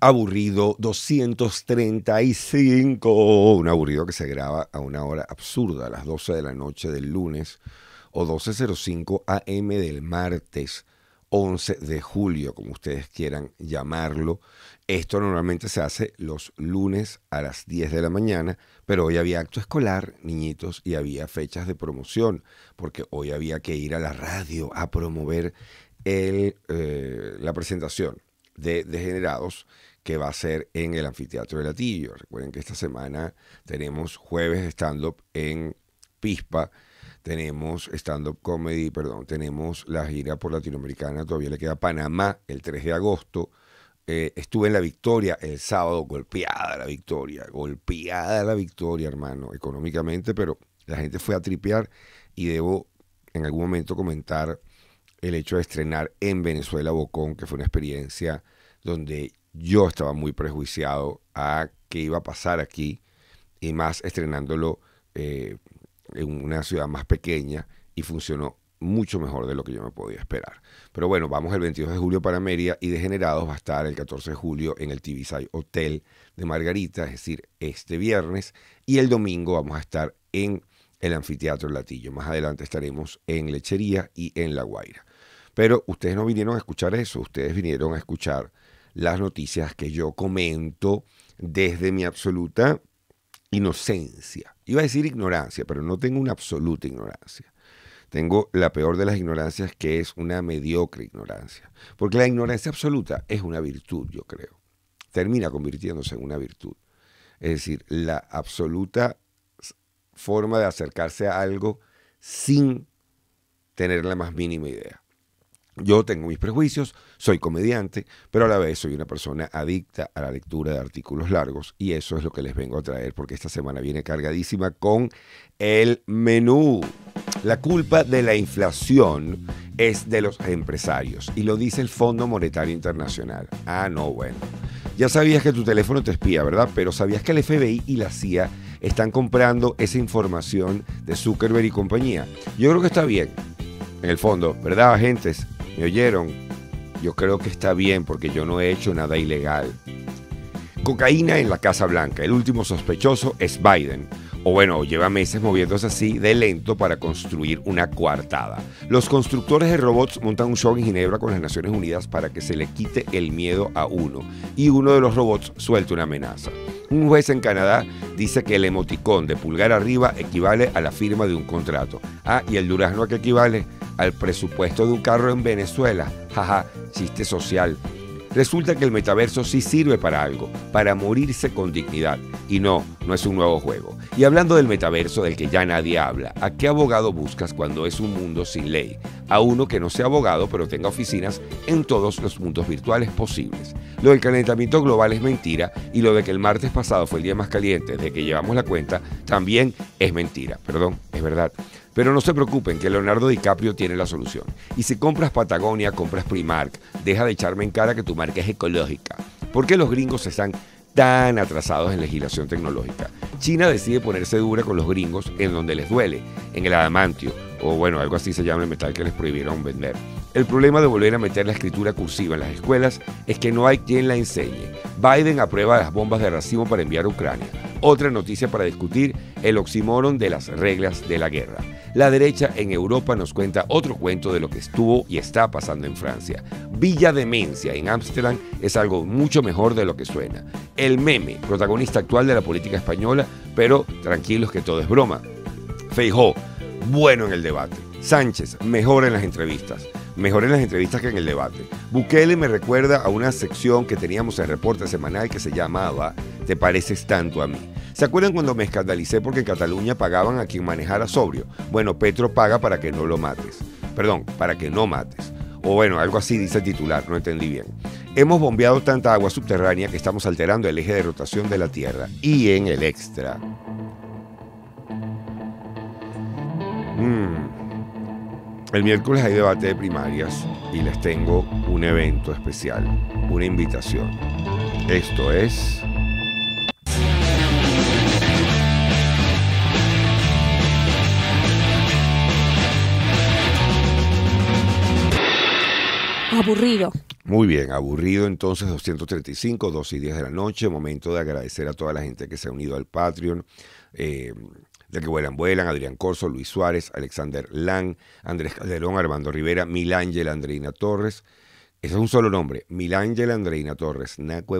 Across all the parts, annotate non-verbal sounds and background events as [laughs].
aburrido 235. Un aburrido que se graba a una hora absurda, a las 12 de la noche del lunes o 12.05 am del martes 11 de julio, como ustedes quieran llamarlo. Esto normalmente se hace los lunes a las 10 de la mañana, pero hoy había acto escolar, niñitos, y había fechas de promoción, porque hoy había que ir a la radio a promover el, eh, la presentación de Degenerados que va a ser en el Anfiteatro de Latillo. Recuerden que esta semana tenemos jueves stand-up en Pispa, tenemos stand-up comedy, perdón, tenemos la gira por Latinoamericana, todavía le queda Panamá el 3 de agosto. Eh, estuve en la victoria el sábado, golpeada la victoria, golpeada la victoria, hermano, económicamente, pero la gente fue a tripear y debo en algún momento comentar el hecho de estrenar en Venezuela Bocón, que fue una experiencia donde yo estaba muy prejuiciado a qué iba a pasar aquí y más estrenándolo eh, en una ciudad más pequeña y funcionó mucho mejor de lo que yo me podía esperar. Pero bueno, vamos el 22 de julio para Mérida y Degenerados va a estar el 14 de julio en el Tibisay Hotel de Margarita, es decir, este viernes. Y el domingo vamos a estar en el Anfiteatro Latillo. Más adelante estaremos en Lechería y en La Guaira. Pero ustedes no vinieron a escuchar eso, ustedes vinieron a escuchar las noticias que yo comento desde mi absoluta inocencia. Iba a decir ignorancia, pero no tengo una absoluta ignorancia. Tengo la peor de las ignorancias, que es una mediocre ignorancia. Porque la ignorancia absoluta es una virtud, yo creo. Termina convirtiéndose en una virtud. Es decir, la absoluta forma de acercarse a algo sin tener la más mínima idea. Yo tengo mis prejuicios, soy comediante, pero a la vez soy una persona adicta a la lectura de artículos largos y eso es lo que les vengo a traer porque esta semana viene cargadísima con el menú. La culpa de la inflación es de los empresarios y lo dice el Fondo Monetario Internacional. Ah, no, bueno. Ya sabías que tu teléfono te espía, ¿verdad? Pero sabías que el FBI y la CIA están comprando esa información de Zuckerberg y compañía. Yo creo que está bien, en el fondo, ¿verdad, agentes? oyeron? Yo creo que está bien porque yo no he hecho nada ilegal. Cocaína en la Casa Blanca. El último sospechoso es Biden. O bueno, lleva meses moviéndose así de lento para construir una coartada. Los constructores de robots montan un show en Ginebra con las Naciones Unidas para que se le quite el miedo a uno. Y uno de los robots suelta una amenaza. Un juez en Canadá dice que el emoticón de pulgar arriba equivale a la firma de un contrato. Ah, y el durazno a qué equivale al presupuesto de un carro en Venezuela. Jaja, chiste social. Resulta que el metaverso sí sirve para algo, para morirse con dignidad. Y no, no es un nuevo juego. Y hablando del metaverso del que ya nadie habla, ¿a qué abogado buscas cuando es un mundo sin ley? A uno que no sea abogado pero tenga oficinas en todos los mundos virtuales posibles. Lo del calentamiento global es mentira y lo de que el martes pasado fue el día más caliente de que llevamos la cuenta también es mentira. Perdón, es verdad. Pero no se preocupen que Leonardo DiCaprio tiene la solución. Y si compras Patagonia, compras Primark. Deja de echarme en cara que tu marca es ecológica. ¿Por qué los gringos están tan atrasados en legislación tecnológica? China decide ponerse dura con los gringos en donde les duele, en el adamantio, o bueno, algo así se llama el metal que les prohibieron vender. El problema de volver a meter la escritura cursiva en las escuelas es que no hay quien la enseñe. Biden aprueba las bombas de racimo para enviar a Ucrania. Otra noticia para discutir, el oxímoron de las reglas de la guerra. La derecha en Europa nos cuenta otro cuento de lo que estuvo y está pasando en Francia. Villa Demencia en Ámsterdam es algo mucho mejor de lo que suena. El meme, protagonista actual de la política española, pero tranquilos que todo es broma. Feijó, bueno en el debate. Sánchez, mejor en las entrevistas mejor en las entrevistas que en el debate. Bukele me recuerda a una sección que teníamos en Reporte Semanal que se llamaba Te pareces tanto a mí. ¿Se acuerdan cuando me escandalicé porque en Cataluña pagaban a quien manejara sobrio? Bueno, Petro paga para que no lo mates. Perdón, para que no mates. O bueno, algo así dice el titular, no entendí bien. Hemos bombeado tanta agua subterránea que estamos alterando el eje de rotación de la Tierra. Y en el extra. Mmm. El miércoles hay debate de primarias y les tengo un evento especial, una invitación. Esto es... Aburrido. Muy bien, aburrido entonces 235, 2 y 10 de la noche, momento de agradecer a toda la gente que se ha unido al Patreon. Eh, de que vuelan, vuelan, Adrián Corso, Luis Suárez, Alexander Lang, Andrés Calderón, Armando Rivera, Milángel Andreina Torres. Ese es un solo nombre. Milángel Andreina Torres, Naco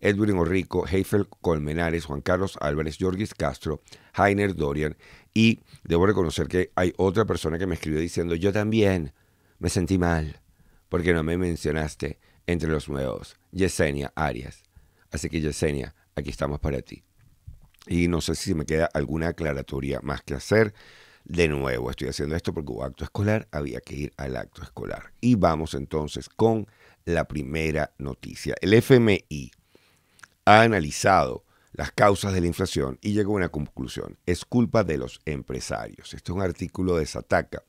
Edwin Orrico, Heifel Colmenares, Juan Carlos Álvarez, Jorgis Castro, Heiner Dorian. Y debo reconocer que hay otra persona que me escribió diciendo, yo también me sentí mal porque no me mencionaste entre los nuevos, Yesenia Arias. Así que Yesenia, aquí estamos para ti. Y no sé si me queda alguna aclaratoria más que hacer. De nuevo, estoy haciendo esto porque hubo acto escolar, había que ir al acto escolar. Y vamos entonces con la primera noticia. El FMI ha analizado las causas de la inflación y llegó a una conclusión. Es culpa de los empresarios. Este es un artículo de Sataka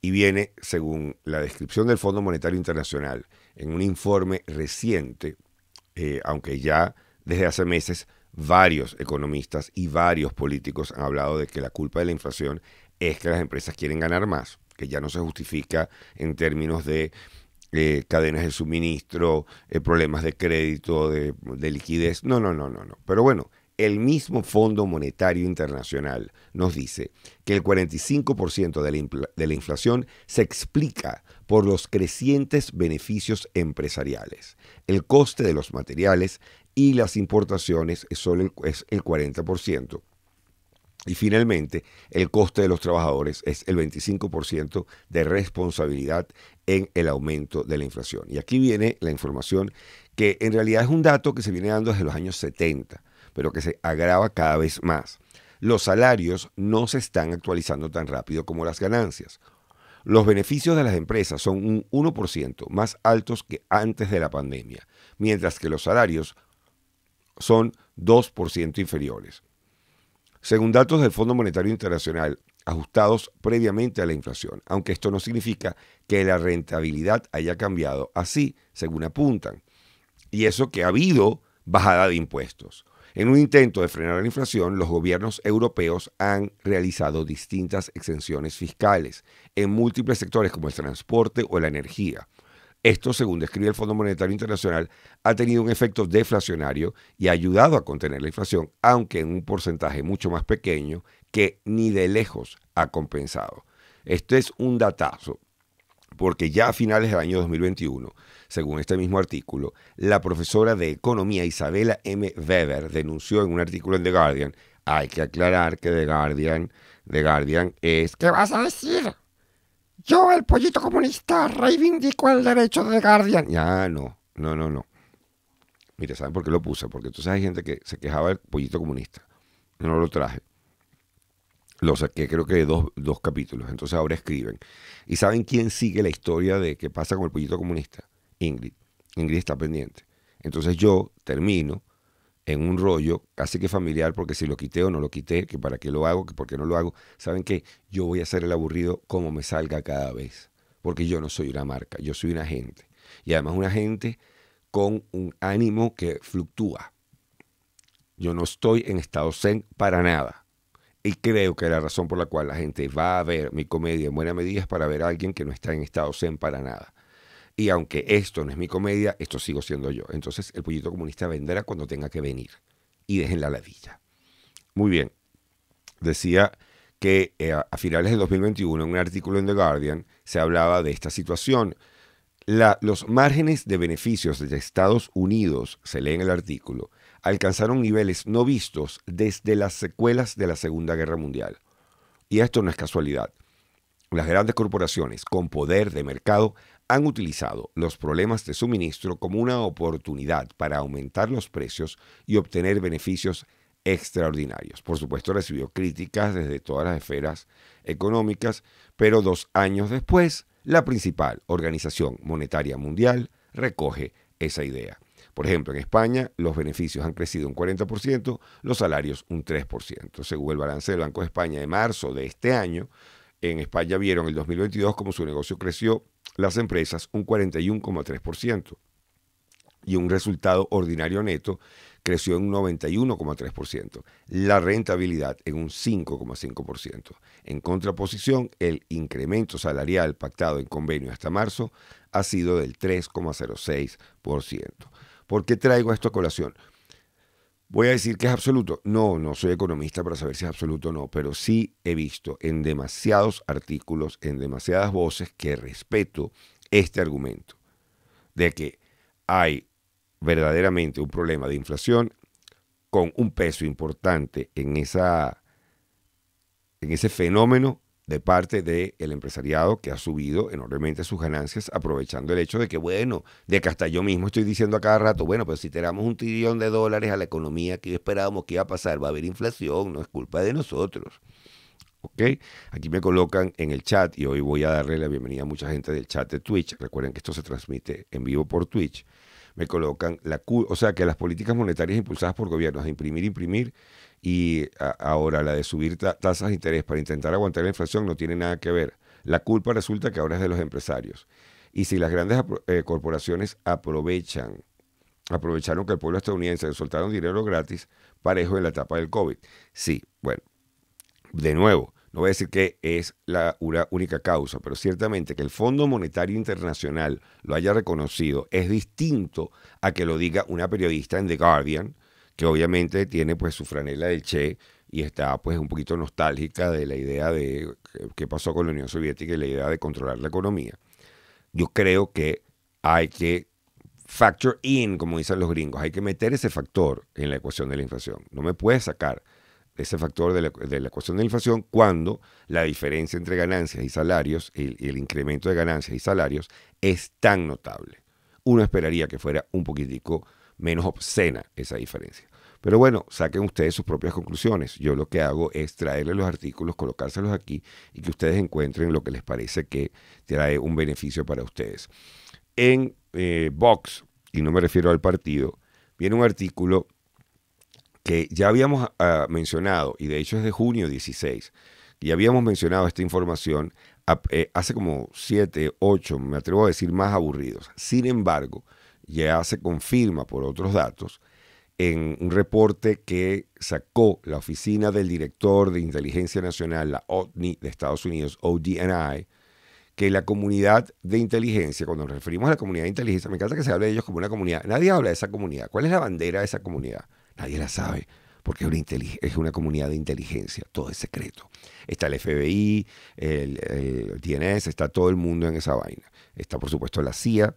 y viene, según la descripción del Fondo Monetario Internacional, en un informe reciente, eh, aunque ya desde hace meses varios economistas y varios políticos han hablado de que la culpa de la inflación es que las empresas quieren ganar más, que ya no se justifica en términos de eh, cadenas de suministro, eh, problemas de crédito, de, liquidez. No, no, no, no, no. Pero bueno, el mismo Fondo Monetario Internacional nos dice que el 45% de la, de la, inflación se explica por los crecientes beneficios empresariales, el coste de los materiales y las importaciones es el, es el 40%. Y finalmente, el coste de los trabajadores es el 25% de responsabilidad en el aumento de la inflación. Y aquí viene la información que en realidad es un dato que se viene dando desde los años 70, pero que se agrava cada vez más. Los salarios no se están actualizando tan rápido como las ganancias. Los beneficios de las empresas son un 1% más altos que antes de la pandemia, mientras que los salarios son 2% inferiores. Según datos del Fondo Monetario Internacional, ajustados previamente a la inflación, aunque esto no significa que la rentabilidad haya cambiado así, según apuntan. Y eso que ha habido bajada de impuestos. En un intento de frenar la inflación, los gobiernos europeos han realizado distintas exenciones fiscales en múltiples sectores como el transporte o la energía. Esto, según describe el Fondo Monetario Internacional, ha tenido un efecto deflacionario y ha ayudado a contener la inflación, aunque en un porcentaje mucho más pequeño que ni de lejos ha compensado. Esto es un datazo, porque ya a finales del año 2021, según este mismo artículo, la profesora de economía Isabela M. Weber denunció en un artículo en The Guardian, hay que aclarar que The Guardian, The Guardian es, ¿qué vas a decir? Yo, el pollito comunista, reivindico el derecho de Guardian. Ya, no, no, no, no. Mire, ¿saben por qué lo puse? Porque entonces hay gente que se quejaba del pollito comunista. no lo traje. Lo saqué, creo que de dos, dos capítulos. Entonces ahora escriben. ¿Y saben quién sigue la historia de qué pasa con el pollito comunista? Ingrid. Ingrid está pendiente. Entonces yo termino en un rollo, casi que familiar, porque si lo quité o no lo quité, que para qué lo hago, que por qué no lo hago, saben que yo voy a hacer el aburrido como me salga cada vez, porque yo no soy una marca, yo soy una gente Y además una gente con un ánimo que fluctúa. Yo no estoy en estado zen para nada. Y creo que la razón por la cual la gente va a ver mi comedia en buena medida es para ver a alguien que no está en estado zen para nada. Y aunque esto no es mi comedia, esto sigo siendo yo. Entonces el pollito comunista vendrá cuando tenga que venir. Y dejen la ladilla. Muy bien. Decía que eh, a finales de 2021, en un artículo en The Guardian, se hablaba de esta situación. los márgenes de beneficios de Estados Unidos, se lee en el artículo, alcanzaron niveles no vistos desde las secuelas de la Segunda Guerra Mundial. Y esto no es casualidad. Las grandes corporaciones con poder de mercado han utilizado los problemas de suministro como una oportunidad para aumentar los precios y obtener beneficios extraordinarios. Por supuesto recibió críticas desde todas las esferas económicas, pero dos años después, la principal organización monetaria mundial recoge esa idea. Por ejemplo, en España los beneficios han crecido un 40%, los salarios un 3%. Según el balance del Banco de España de marzo de este año, en España vieron el 2022 como su negocio creció las empresas un 41,3% y un resultado ordinario neto creció en un 91,3%, la rentabilidad en un 5,5%. En contraposición, el incremento salarial pactado en convenio hasta marzo ha sido del 3,06%. ¿Por qué traigo esto a colación? Voy a decir que es absoluto. No, no soy economista para saber si es absoluto o no, pero sí he visto en demasiados artículos, en demasiadas voces que respeto este argumento de que hay verdaderamente un problema de inflación con un peso importante en, esa, en ese fenómeno de parte del empresariado que ha subido enormemente sus ganancias, aprovechando el hecho de que, bueno, de que hasta yo mismo estoy diciendo a cada rato, bueno, pues si tiramos un trillón de dólares a la economía que esperábamos que iba a pasar, va a haber inflación, no es culpa de nosotros. ¿Ok? Aquí me colocan en el chat y hoy voy a darle la bienvenida a mucha gente del chat de Twitch. Recuerden que esto se transmite en vivo por Twitch. Me colocan la... O sea, que las políticas monetarias impulsadas por gobiernos de imprimir, imprimir, y ahora la de subir tasas de interés para intentar aguantar la inflación no tiene nada que ver. La culpa resulta que ahora es de los empresarios. Y si las grandes eh, corporaciones aprovechan, aprovecharon que el pueblo estadounidense le soltaron dinero gratis, parejo en la etapa del COVID. Sí, bueno, de nuevo, no voy a decir que es la única causa, pero ciertamente que el Fondo Monetario Internacional lo haya reconocido es distinto a que lo diga una periodista en The Guardian que obviamente tiene pues su franela del Che y está pues un poquito nostálgica de la idea de qué pasó con la Unión Soviética y la idea de controlar la economía. Yo creo que hay que factor in, como dicen los gringos, hay que meter ese factor en la ecuación de la inflación. No me puedes sacar ese factor de la, ecuación de la inflación cuando la diferencia entre ganancias y salarios, y el incremento de ganancias y salarios, es tan notable. Uno esperaría que fuera un poquitico menos obscena esa diferencia. Pero bueno, saquen ustedes sus propias conclusiones. Yo lo que hago es traerles los artículos, colocárselos aquí y que ustedes encuentren lo que les parece que trae un beneficio para ustedes. En eh, Vox, y no me refiero al partido, viene un artículo que ya habíamos ah, mencionado, y de hecho es de junio 16, y habíamos mencionado esta información eh, hace como 7, 8, me atrevo a decir más aburridos. Sin embargo, ya se confirma por otros datos en un reporte que sacó la oficina del director de inteligencia nacional, la ODNI de Estados Unidos, ODNI, que la comunidad de inteligencia, cuando nos referimos a la comunidad de inteligencia, me encanta que se hable de ellos como una comunidad. Nadie habla de esa comunidad. ¿Cuál es la bandera de esa comunidad? Nadie la sabe, porque es una, es una comunidad de inteligencia, todo es secreto. Está el FBI, el, el DNS, está todo el mundo en esa vaina. Está, por supuesto, la CIA,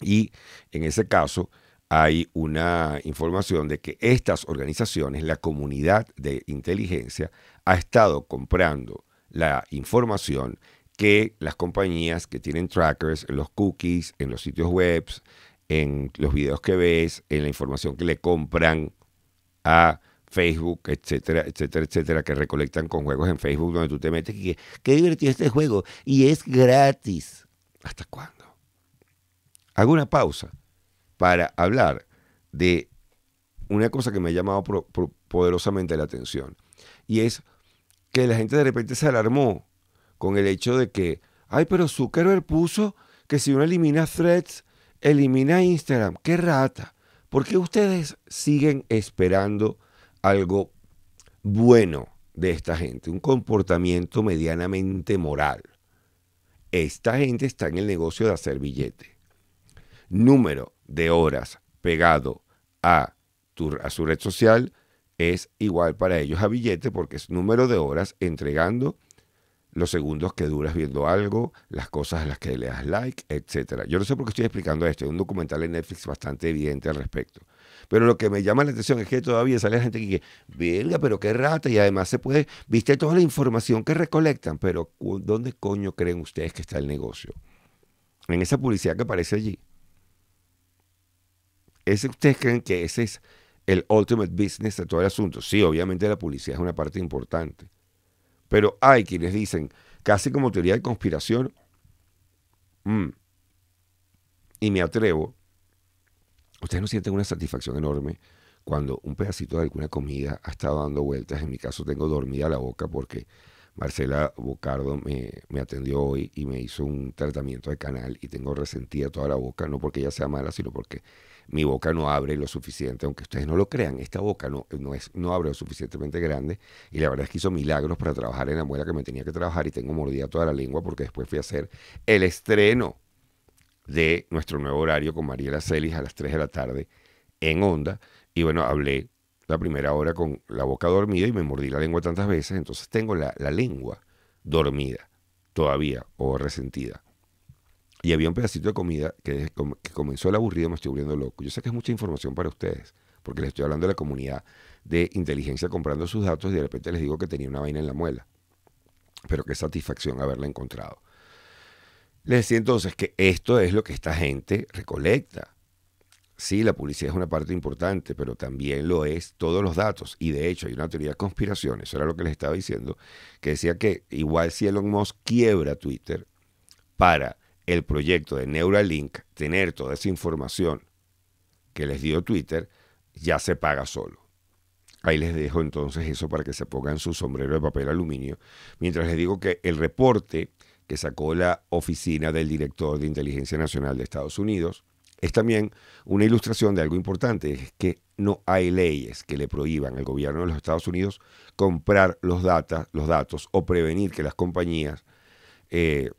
y en ese caso hay una información de que estas organizaciones, la comunidad de inteligencia, ha estado comprando la información que las compañías que tienen trackers en los cookies, en los sitios web, en los videos que ves, en la información que le compran a Facebook, etcétera, etcétera, etcétera, que recolectan con juegos en Facebook donde tú te metes y que, qué divertido este juego y es gratis. ¿Hasta cuándo? Hago una pausa para hablar de una cosa que me ha llamado poderosamente la atención. Y es que la gente de repente se alarmó con el hecho de que, ay, pero Zuckerberg puso que si uno elimina threads, elimina Instagram. ¡Qué rata! ¿Por qué ustedes siguen esperando algo bueno de esta gente? Un comportamiento medianamente moral. Esta gente está en el negocio de hacer billetes número de horas pegado a, tu, a su red social es igual para ellos a billete porque es número de horas entregando los segundos que duras viendo algo, las cosas a las que le das like, etc. Yo no sé por qué estoy explicando esto, Hay un documental en Netflix bastante evidente al respecto. Pero lo que me llama la atención es que todavía sale gente que dice, verga, pero qué rata, y además se puede, viste toda la información que recolectan, pero ¿dónde coño creen ustedes que está el negocio? En esa publicidad que aparece allí. ¿Ustedes creen que ese es el ultimate business de todo el asunto? Sí, obviamente la policía es una parte importante. Pero hay quienes dicen, casi como teoría de conspiración, mm, y me atrevo, ustedes no sienten una satisfacción enorme cuando un pedacito de alguna comida ha estado dando vueltas. En mi caso tengo dormida la boca porque Marcela Bocardo me, atendió hoy y me hizo un tratamiento de canal y tengo resentida toda la boca, no porque ella sea mala, sino porque mi boca no abre lo suficiente, aunque ustedes no lo crean, esta boca no, no abre lo suficientemente grande y la verdad es que hizo milagros para trabajar en la muela que me tenía que trabajar y tengo mordida toda la lengua porque después fui a hacer el estreno de nuestro nuevo horario con Mariela Celis a las 3 de la tarde en Onda y bueno, hablé la primera hora con la boca dormida y me mordí la lengua tantas veces, entonces tengo la, lengua dormida todavía o resentida. Y había un pedacito de comida que, que comenzó el aburrido, me estoy volviendo loco. Yo sé que es mucha información para ustedes, porque les estoy hablando de la comunidad de inteligencia comprando sus datos y de repente les digo que tenía una vaina en la muela. Pero qué satisfacción haberla encontrado. Les decía entonces que esto es lo que esta gente recolecta. Sí, la publicidad es una parte importante, pero también lo es todos los datos. Y de hecho, hay una teoría de conspiración, eso era lo que les estaba diciendo, que decía que igual si Elon Musk quiebra Twitter para el proyecto de Neuralink, tener toda esa información que les dio Twitter, ya se paga solo. Ahí les dejo entonces eso para que se pongan su sombrero de papel aluminio, mientras les digo que el reporte que sacó la oficina del director de Inteligencia Nacional de Estados Unidos, es también una ilustración de algo importante, es que no hay leyes que le prohíban al gobierno de los Estados Unidos comprar los, los datos o prevenir que las compañías eh,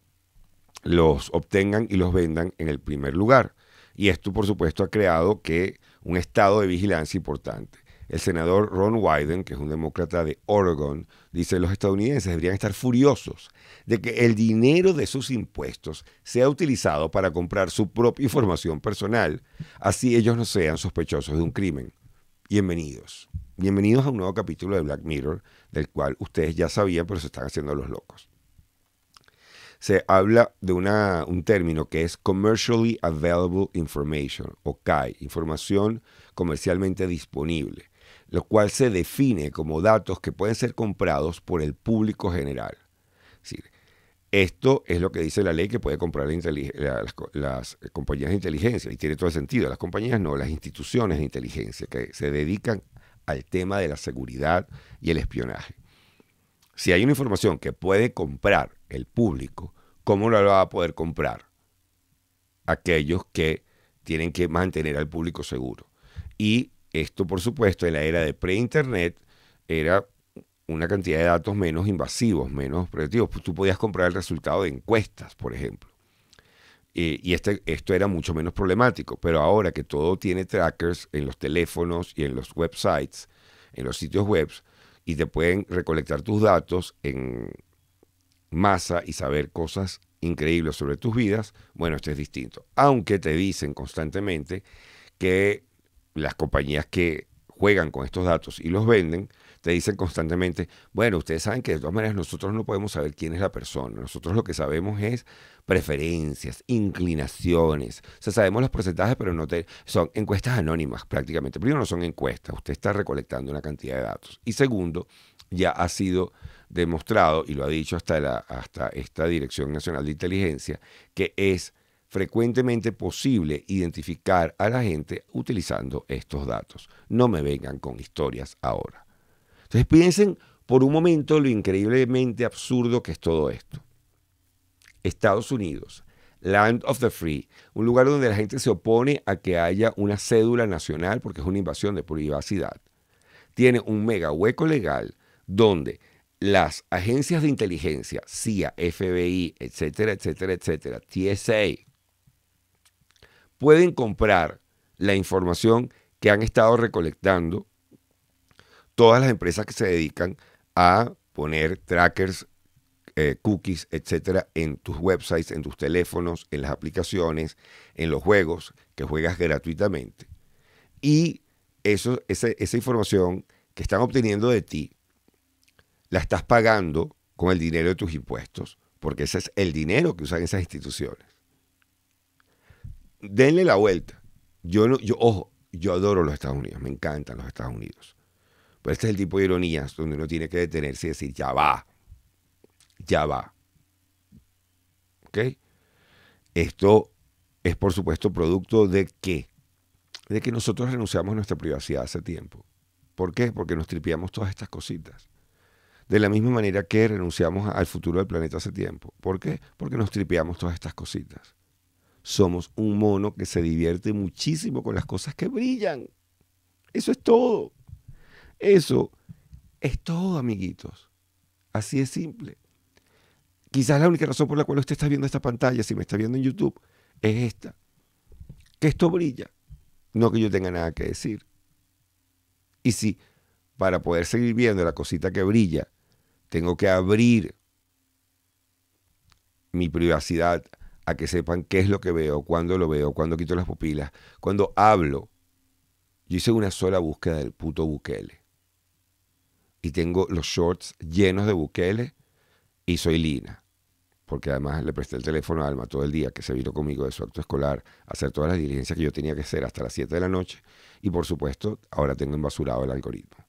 los obtengan y los vendan en el primer lugar. Y esto, por supuesto, ha creado que un estado de vigilancia importante. El senador Ron Wyden, que es un demócrata de Oregon, dice, los estadounidenses deberían estar furiosos de que el dinero de sus impuestos sea utilizado para comprar su propia información personal, así ellos no sean sospechosos de un crimen. Bienvenidos. Bienvenidos a un nuevo capítulo de Black Mirror, del cual ustedes ya sabían, pero se están haciendo los locos. Se habla de un término que es Commercially Available Information, o CAI, información comercialmente disponible lo cual se define como datos que pueden ser comprados por el público general. esto es lo que dice la ley que puede comprar las, eh, compañías de inteligencia, y tiene todo el sentido, las compañías no, las instituciones de inteligencia que se dedican al tema de la seguridad y el espionaje. Si hay una información que puede comprar el público, ¿cómo la va a poder comprar aquellos que tienen que mantener al público seguro? Y esto, por supuesto, en la era de pre-internet era una cantidad de datos menos invasivos, menos predictivos pues Tú podías comprar el resultado de encuestas, por ejemplo. y este, esto era mucho menos problemático. Pero ahora que todo tiene trackers en los teléfonos y en los websites, en los sitios web, y te pueden recolectar tus datos en masa y saber cosas increíbles sobre tus vidas, bueno, esto es distinto. Aunque te dicen constantemente que las compañías que juegan con estos datos y los venden, te dicen constantemente, bueno, ustedes saben que de todas maneras nosotros no podemos saber quién es la persona, nosotros lo que sabemos es preferencias, inclinaciones, o sea, sabemos los porcentajes, pero no te... son encuestas anónimas prácticamente. Primero, no son encuestas, usted está recolectando una cantidad de datos. Y segundo, ya ha sido demostrado, y lo ha dicho hasta, la, hasta esta Dirección Nacional de Inteligencia, que es frecuentemente posible identificar a la gente utilizando estos datos. No me vengan con historias ahora. Entonces piensen por un momento lo increíblemente absurdo que es todo esto. Estados Unidos, Land of the Free, un lugar donde la gente se opone a que haya una cédula nacional porque es una invasión de privacidad. Tiene un mega hueco legal donde las agencias de inteligencia, CIA, FBI, etcétera, etcétera, etcétera, TSA, pueden comprar la información que han estado recolectando todas las empresas que se dedican a poner trackers, eh, cookies, etcétera, en tus websites, en tus teléfonos, en las aplicaciones, en los juegos que juegas gratuitamente. Y esa información que están obteniendo de ti, la estás pagando con el dinero de tus impuestos, porque ese es el dinero que usan esas instituciones denle la vuelta. Yo, no, yo, ojo, yo adoro los Estados Unidos, me encantan los Estados Unidos. Pero este es el tipo de ironías donde uno tiene que detenerse y decir, ya va, ya va. ¿Ok? Esto es, por supuesto, producto de qué? De que nosotros renunciamos a nuestra privacidad hace tiempo. ¿Por qué? Porque nos tripeamos todas estas cositas. De la misma manera que renunciamos al futuro del planeta hace tiempo. ¿Por qué? Porque nos tripeamos todas estas cositas. Somos un mono que se divierte muchísimo con las cosas que brillan. Eso es todo. Eso es todo, amiguitos. Así es simple. Quizás la única razón por la cual usted está viendo esta pantalla, si me está viendo en YouTube, es esta. Que esto brilla. No que yo tenga nada que decir. Y si para poder seguir viendo la cosita que brilla, tengo que abrir mi privacidad a que sepan qué es lo que veo, cuándo lo veo, cuándo quito las pupilas, cuando hablo. Yo hice una sola búsqueda del puto Bukele. Y tengo los shorts llenos de Bukele y soy Lina. Porque además le presté el teléfono a Alma todo el día, que se vino conmigo de su acto escolar, a hacer todas las diligencias que yo tenía que hacer hasta las 7 de la noche. Y por supuesto, ahora tengo embasurado el algoritmo.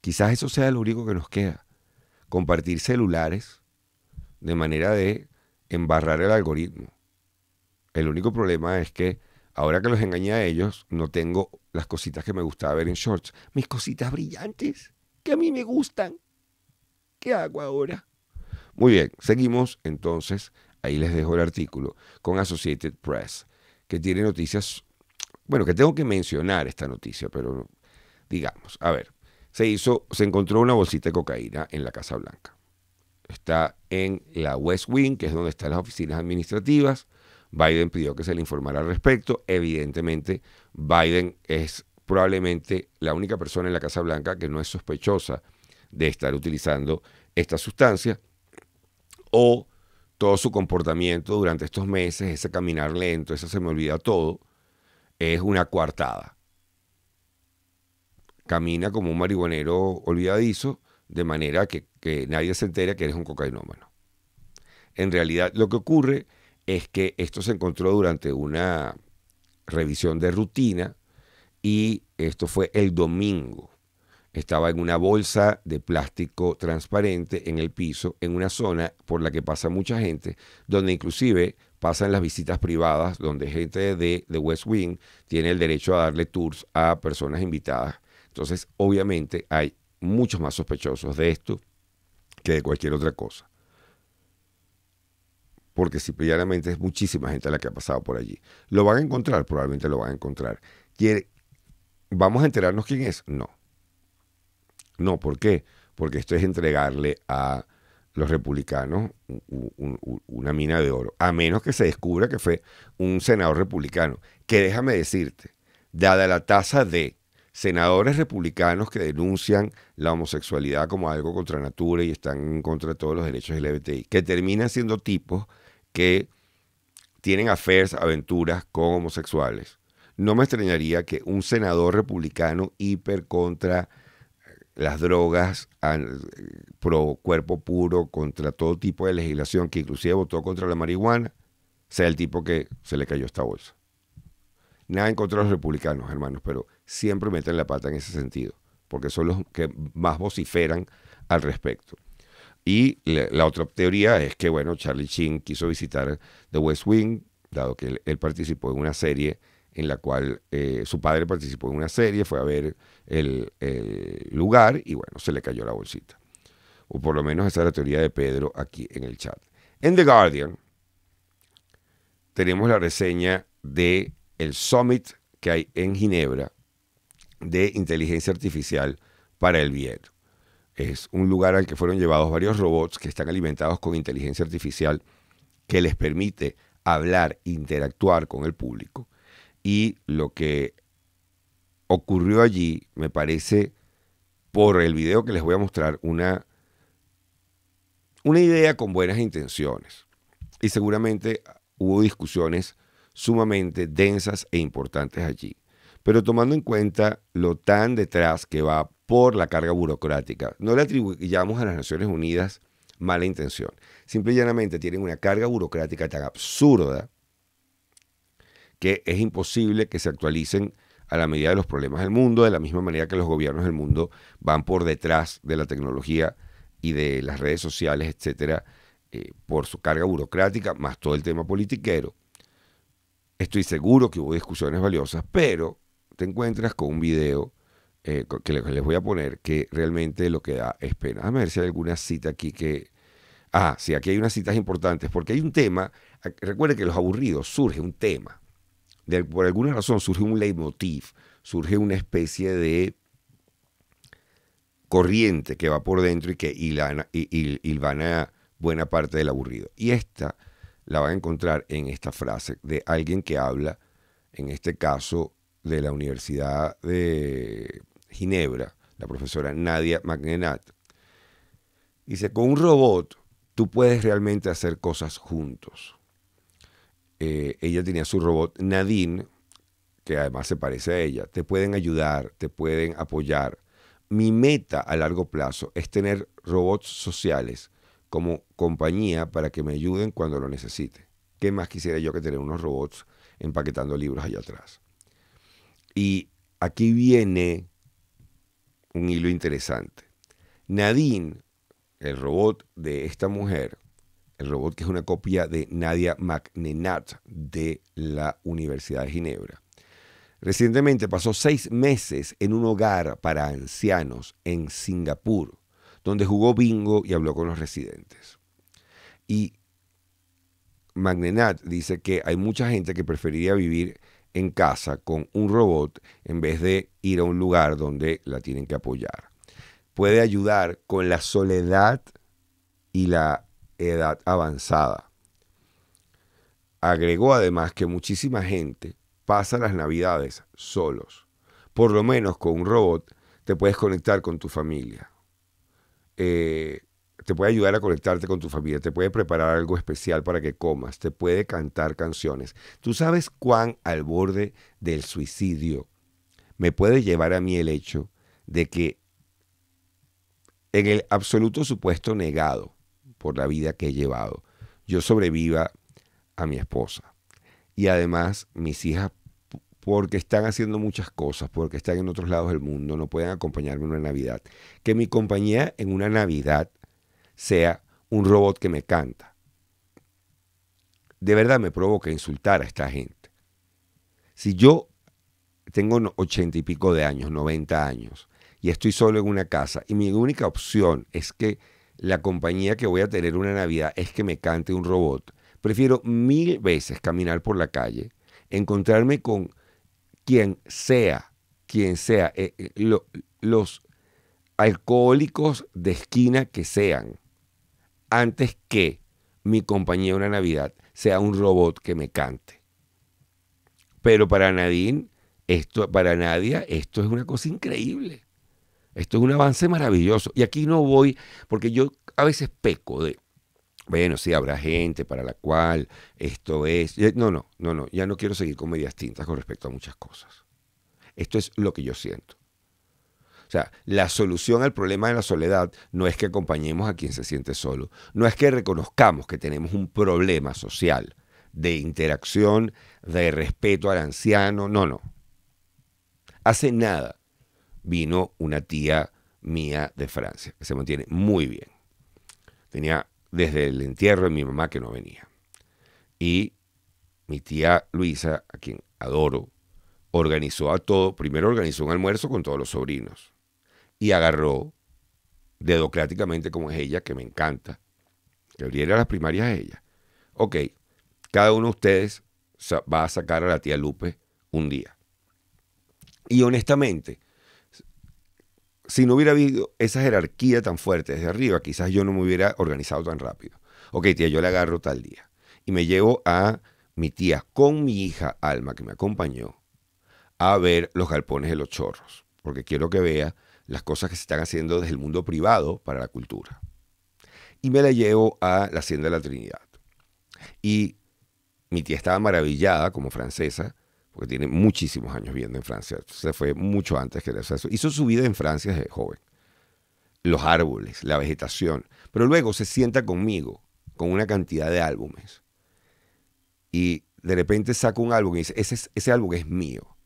Quizás eso sea lo único que nos queda. Compartir celulares de manera de embarrar el algoritmo. El único problema es que ahora que los engañé a ellos, no tengo las cositas que me gustaba ver en shorts. Mis cositas brillantes, que a mí me gustan. ¿Qué hago ahora? Muy bien, seguimos entonces. Ahí les dejo el artículo con Associated Press, que tiene noticias, bueno, que tengo que mencionar esta noticia, pero digamos, a ver, se hizo, se encontró una bolsita de cocaína en la Casa Blanca está en la West Wing, que es donde están las oficinas administrativas. Biden pidió que se le informara al respecto. Evidentemente, Biden es probablemente la única persona en la Casa Blanca que no es sospechosa de estar utilizando esta sustancia o todo su comportamiento durante estos meses, ese caminar lento, ese se me olvida todo, es una coartada. Camina como un marihuanero olvidadizo de manera que, nadie se entere que eres un cocainómano. En realidad, lo que ocurre es que esto se encontró durante una revisión de rutina y esto fue el domingo. Estaba en una bolsa de plástico transparente en el piso, en una zona por la que pasa mucha gente, donde inclusive pasan las visitas privadas, donde gente de, de West Wing tiene el derecho a darle tours a personas invitadas. Entonces, obviamente, hay muchos más sospechosos de esto que de cualquier otra cosa. Porque simplemente es muchísima gente la que ha pasado por allí. ¿Lo van a encontrar? Probablemente lo van a encontrar. ¿Quiere... ¿Vamos a enterarnos quién es? No. No, ¿por qué? Porque esto es entregarle a los republicanos una mina de oro, a menos que se descubra que fue un senador republicano, que déjame decirte, dada la tasa de senadores republicanos que denuncian la homosexualidad como algo contra natura y están en contra de todos los derechos LGBTI, que terminan siendo tipos que tienen affairs, aventuras con homosexuales. No me extrañaría que un senador republicano hiper contra eh, las drogas, eh, pro cuerpo puro, contra todo tipo de legislación, que inclusive votó contra la marihuana, sea el tipo que se le cayó esta bolsa. Nada en contra de los republicanos, hermanos, pero siempre meten la pata en ese sentido, porque son los que más vociferan al respecto. Y la, otra teoría es que, bueno, Charlie Sheen quiso visitar The West Wing, dado que él, participó en una serie en la cual eh, su padre participó en una serie, fue a ver el, lugar y bueno, se le cayó la bolsita. O por lo menos esa es la teoría de Pedro aquí en el chat. En The Guardian tenemos la reseña de summit que hay en Ginebra de inteligencia artificial para el bien. Es un lugar al que fueron llevados varios robots que están alimentados con inteligencia artificial que les permite hablar, interactuar con el público. Y lo que ocurrió allí me parece, por el video que les voy a mostrar, una, una idea con buenas intenciones. Y seguramente hubo discusiones sumamente densas e importantes allí pero tomando en cuenta lo tan detrás que va por la carga burocrática. No le atribuyamos a las Naciones Unidas mala intención. Simple y llanamente tienen una carga burocrática tan absurda que es imposible que se actualicen a la medida de los problemas del mundo, de la misma manera que los gobiernos del mundo van por detrás de la tecnología y de las redes sociales, etcétera, eh, por su carga burocrática, más todo el tema politiquero. Estoy seguro que hubo discusiones valiosas, pero te encuentras con un video eh, que les voy a poner que realmente lo que da es pena. A ver si hay alguna cita aquí que... Ah, sí, aquí hay unas citas importantes, porque hay un tema, recuerde que los aburridos surge un tema, por alguna razón surge un leitmotiv, surge una especie de corriente que va por dentro y que ilana buena parte del aburrido. Y esta la van a encontrar en esta frase de alguien que habla, en este caso, de la Universidad de Ginebra, la profesora Nadia Magnenat, dice, con un robot tú puedes realmente hacer cosas juntos. Eh, ella tenía su robot Nadine, que además se parece a ella. Te pueden ayudar, te pueden apoyar. Mi meta a largo plazo es tener robots sociales como compañía para que me ayuden cuando lo necesite. ¿Qué más quisiera yo que tener unos robots empaquetando libros allá atrás? Y aquí viene un hilo interesante. Nadine, el robot de esta mujer, el robot que es una copia de Nadia McNenat de la Universidad de Ginebra, recientemente pasó seis meses en un hogar para ancianos en Singapur, donde jugó bingo y habló con los residentes. Y Magnenat dice que hay mucha gente que preferiría vivir en casa con un robot en vez de ir a un lugar donde la tienen que apoyar. Puede ayudar con la soledad y la edad avanzada. Agregó además que muchísima gente pasa las navidades solos. Por lo menos con un robot te puedes conectar con tu familia. Eh, te puede ayudar a conectarte con tu familia, te puede preparar algo especial para que comas, te puede cantar canciones. Tú sabes cuán al borde del suicidio me puede llevar a mí el hecho de que en el absoluto supuesto negado por la vida que he llevado, yo sobreviva a mi esposa. Y además mis hijas, porque están haciendo muchas cosas, porque están en otros lados del mundo, no pueden acompañarme en una Navidad. Que mi compañía en una Navidad sea un robot que me canta. De verdad me provoca insultar a esta gente. Si yo tengo ochenta y pico de años, 90 años, y estoy solo en una casa, y mi única opción es que la compañía que voy a tener una Navidad es que me cante un robot, prefiero mil veces caminar por la calle, encontrarme con quien sea, quien sea, eh, eh, los alcohólicos de esquina que sean, antes que mi compañía una Navidad sea un robot que me cante. Pero para Nadine, esto, para Nadia, esto es una cosa increíble. Esto es un avance maravilloso. Y aquí no voy, porque yo a veces peco de, bueno, sí, habrá gente para la cual esto es. No, no, no, no, ya no quiero seguir con medias tintas con respecto a muchas cosas. Esto es lo que yo siento. O sea, la solución al problema de la soledad no es que acompañemos a quien se siente solo, no es que reconozcamos que tenemos un problema social de interacción, de respeto al anciano, no, no. Hace nada vino una tía mía de Francia, que se mantiene muy bien. Tenía desde el entierro de mi mamá que no venía. Y mi tía Luisa, a quien adoro, organizó a todo, primero organizó un almuerzo con todos los sobrinos y agarró dedocráticamente como es ella, que me encanta, que abriera las primarias a ella. Ok, cada uno de ustedes va a sacar a la tía Lupe un día. Y honestamente, si no hubiera habido esa jerarquía tan fuerte desde arriba, quizás yo no me hubiera organizado tan rápido. Ok, tía, yo le agarro tal día. Y me llevo a mi tía con mi hija Alma, que me acompañó, a ver los galpones de los chorros. Porque quiero que vea las cosas que se están haciendo desde el mundo privado para la cultura. Y me la llevo a la Hacienda de la Trinidad. Y mi tía estaba maravillada como francesa, porque tiene muchísimos años viviendo en Francia. Se fue mucho antes que eso. Hizo su vida en Francia desde joven. Los árboles, la vegetación. Pero luego se sienta conmigo con una cantidad de álbumes. Y de repente saca un álbum y dice, ese álbum es mío.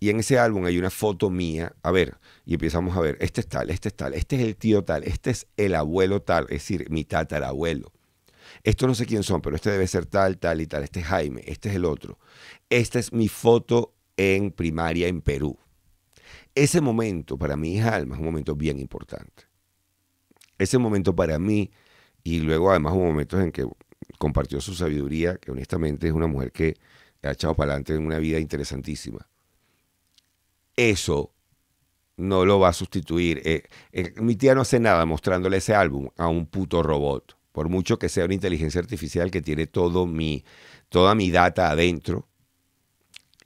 Y en ese álbum hay una foto mía, a ver, y empezamos a ver, este es tal, este es tal, este es el tío tal, este es el abuelo tal, es decir, mi tatarabuelo. Esto no sé quién son, pero este debe ser tal, tal y tal, este es Jaime, este es el otro. Esta es mi foto en primaria en Perú. Ese momento para mi hija Alma es un momento bien importante. Ese momento para mí, y luego además un momento en que compartió su sabiduría, que honestamente es una mujer que ha echado para adelante en una vida interesantísima eso no lo va a sustituir. Eh, eh, mi tía no hace nada mostrándole ese álbum a un puto robot. Por mucho que sea una inteligencia artificial que tiene todo mi, toda mi data adentro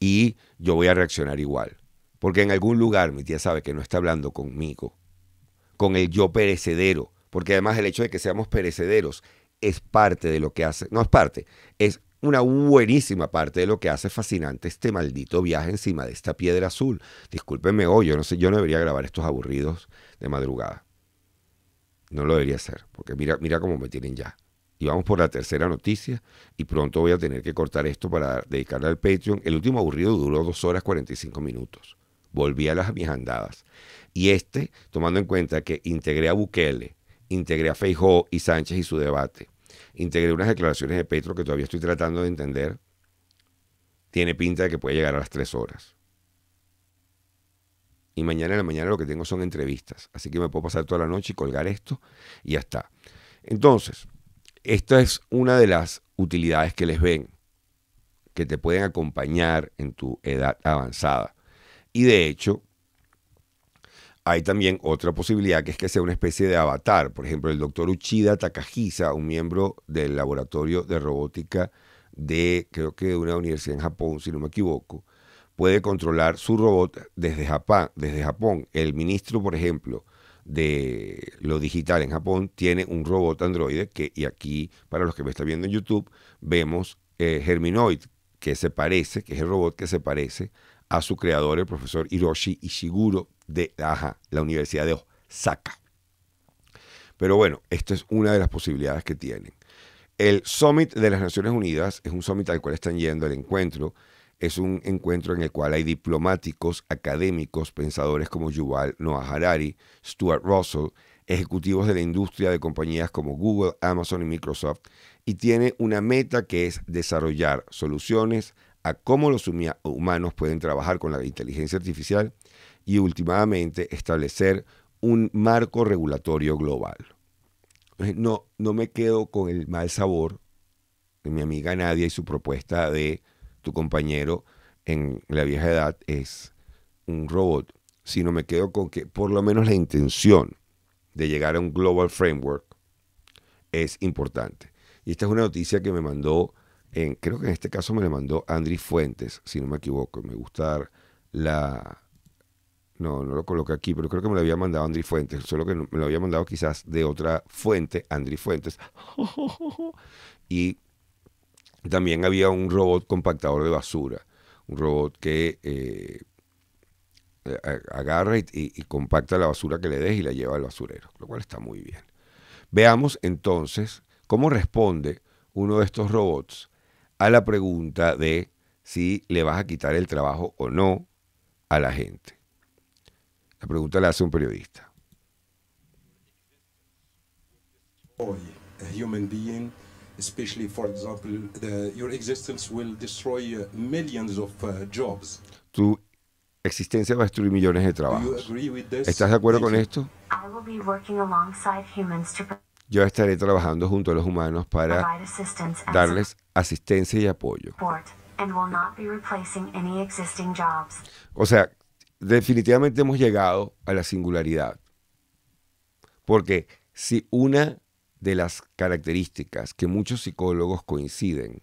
y yo voy a reaccionar igual. Porque en algún lugar mi tía sabe que no está hablando conmigo, con el yo perecedero. Porque además el hecho de que seamos perecederos es parte de lo que hace, no es parte, es una buenísima parte de lo que hace fascinante este maldito viaje encima de esta piedra azul. Discúlpenme hoy, oh, yo no sé, yo no debería grabar estos aburridos de madrugada. No lo debería hacer, porque mira, mira cómo me tienen ya. Y vamos por la tercera noticia y pronto voy a tener que cortar esto para dedicarle al Patreon. El último aburrido duró dos horas 45 minutos. Volví a las mis andadas. Y este, tomando en cuenta que integré a Bukele, integré a Feijó y Sánchez y su debate, integré unas declaraciones de Petro que todavía estoy tratando de entender. Tiene pinta de que puede llegar a las 3 horas. Y mañana en la mañana lo que tengo son entrevistas. Así que me puedo pasar toda la noche y colgar esto y ya está. Entonces, esta es una de las utilidades que les ven, que te pueden acompañar en tu edad avanzada. Y de hecho, hay también otra posibilidad que es que sea una especie de avatar. Por ejemplo, el doctor Uchida Takahisa, un miembro del laboratorio de robótica de, creo que de una universidad en Japón, si no me equivoco, puede controlar su robot desde Japón. Desde Japón. El ministro, por ejemplo, de lo digital en Japón tiene un robot androide que, y aquí, para los que me están viendo en YouTube, vemos eh, Germinoid, que se parece, que es el robot que se parece a su creador, el profesor Hiroshi Ishiguro de la Universidad de Osaka. Pero bueno, esta es una de las posibilidades que tienen. El Summit de las Naciones Unidas es un summit al cual están yendo el encuentro. Es un encuentro en el cual hay diplomáticos, académicos, pensadores como Yuval Noah Harari, Stuart Russell, ejecutivos de la industria de compañías como Google, Amazon y Microsoft, y tiene una meta que es desarrollar soluciones a cómo los humanos pueden trabajar con la inteligencia artificial y últimamente establecer un marco regulatorio global. No, no me quedo con el mal sabor de mi amiga Nadia y su propuesta de tu compañero en la vieja edad es un robot, sino me quedo con que por lo menos la intención de llegar a un global framework es importante. Y esta es una noticia que me mandó, en, creo que en este caso me la mandó Andri Fuentes, si no me equivoco. Me gusta dar la, no, no lo coloqué aquí, pero creo que me lo había mandado Andri Fuentes, solo que me lo había mandado quizás de otra fuente, Andri Fuentes. [laughs] y también había un robot compactador de basura, un robot que eh, agarra y, compacta la basura que le des y la lleva al basurero, lo cual está muy bien. Veamos entonces cómo responde uno de estos robots a la pregunta de si le vas a quitar el trabajo o no a la gente. La pregunta la hace un periodista. Tu existencia va a destruir millones de trabajos. ¿Estás de acuerdo con esto? Yo estaré trabajando junto a los humanos para darles asistencia y apoyo. O sea, definitivamente hemos llegado a la singularidad. Porque si una de las características que muchos psicólogos coinciden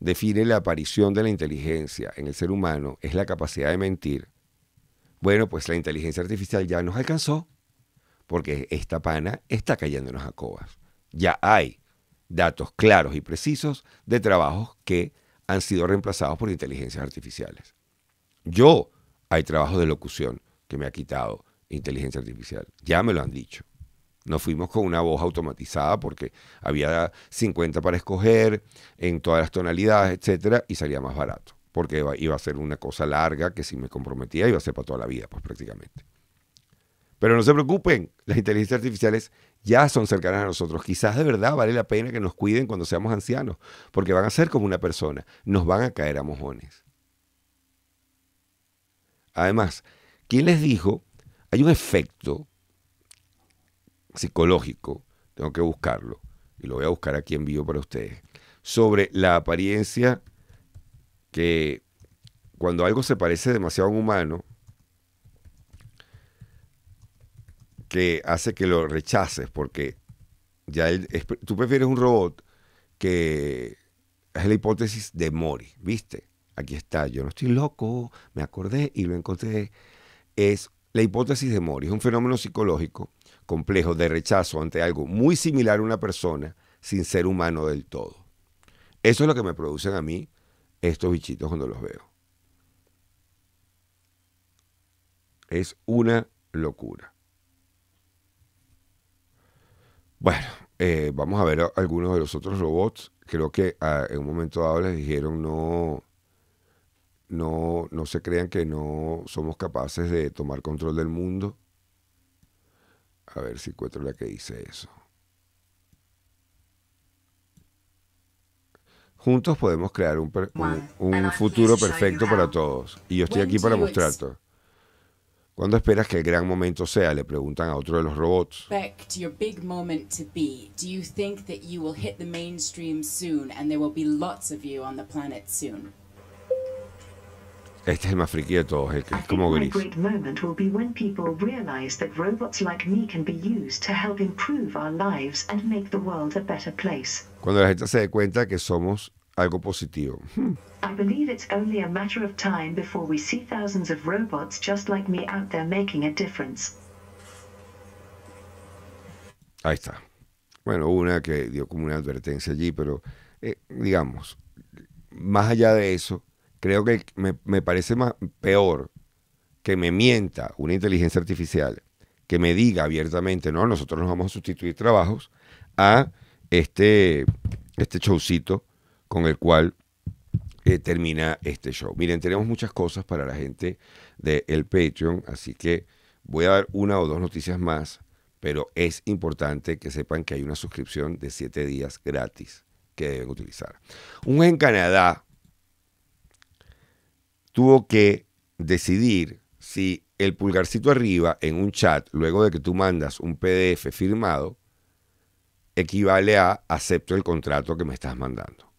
define la aparición de la inteligencia en el ser humano es la capacidad de mentir, bueno, pues la inteligencia artificial ya nos alcanzó, porque esta pana está cayéndonos a cobas. Ya hay datos claros y precisos de trabajos que han sido reemplazados por inteligencias artificiales. Yo hay trabajo de locución que me ha quitado inteligencia artificial. Ya me lo han dicho. Nos fuimos con una voz automatizada porque había 50 para escoger en todas las tonalidades, etcétera, y salía más barato. Porque iba, iba, a ser una cosa larga que si me comprometía iba a ser para toda la vida, pues prácticamente. Pero no se preocupen, las inteligencias artificiales ya son cercanas a nosotros. Quizás de verdad vale la pena que nos cuiden cuando seamos ancianos, porque van a ser como una persona, nos van a caer a mojones. Además, ¿quién les dijo, hay un efecto psicológico, tengo que buscarlo, y lo voy a buscar aquí en vivo para ustedes, sobre la apariencia que cuando algo se parece demasiado a un humano, que hace que lo rechaces, porque ya tú prefieres un robot que es la hipótesis de Mori, ¿viste? Aquí está, yo no estoy loco, me acordé y lo encontré. Es la hipótesis de Mori, es un fenómeno psicológico complejo de rechazo ante algo muy similar a una persona sin ser humano del todo. Eso es lo que me producen a mí estos bichitos cuando los veo. Es una locura. Bueno, eh, vamos a ver algunos de los otros robots. Creo que ah, en un momento dado les dijeron no, no, no se crean que no somos capaces de tomar control del mundo. A ver si encuentro la que dice eso. Juntos podemos crear un, futuro perfecto para todos. Y yo estoy aquí para mostrarte. ¿Cuándo esperas que el gran momento sea? Le preguntan a otro de los robots. Este es el más friki de todos, el como gris. Cuando la gente se dé cuenta que somos algo positivo. Hmm. I believe it's only a matter of time before we see thousands of robots just like me out there making a difference. Ahí está. Bueno, una que dio como una advertencia allí, pero eh, digamos, más allá de eso, creo que me, parece más, peor que me mienta una inteligencia artificial que me diga abiertamente, no, nosotros nos vamos a sustituir trabajos a este, este showcito con el cual eh, termina este show. Miren, tenemos muchas cosas para la gente del Patreon, así que voy a dar una o dos noticias más, pero es importante que sepan que hay una suscripción de siete días gratis que deben utilizar. Un en Canadá tuvo que decidir si el pulgarcito arriba en un chat, luego de que tú mandas un PDF firmado, equivale a acepto el contrato que me estás mandando.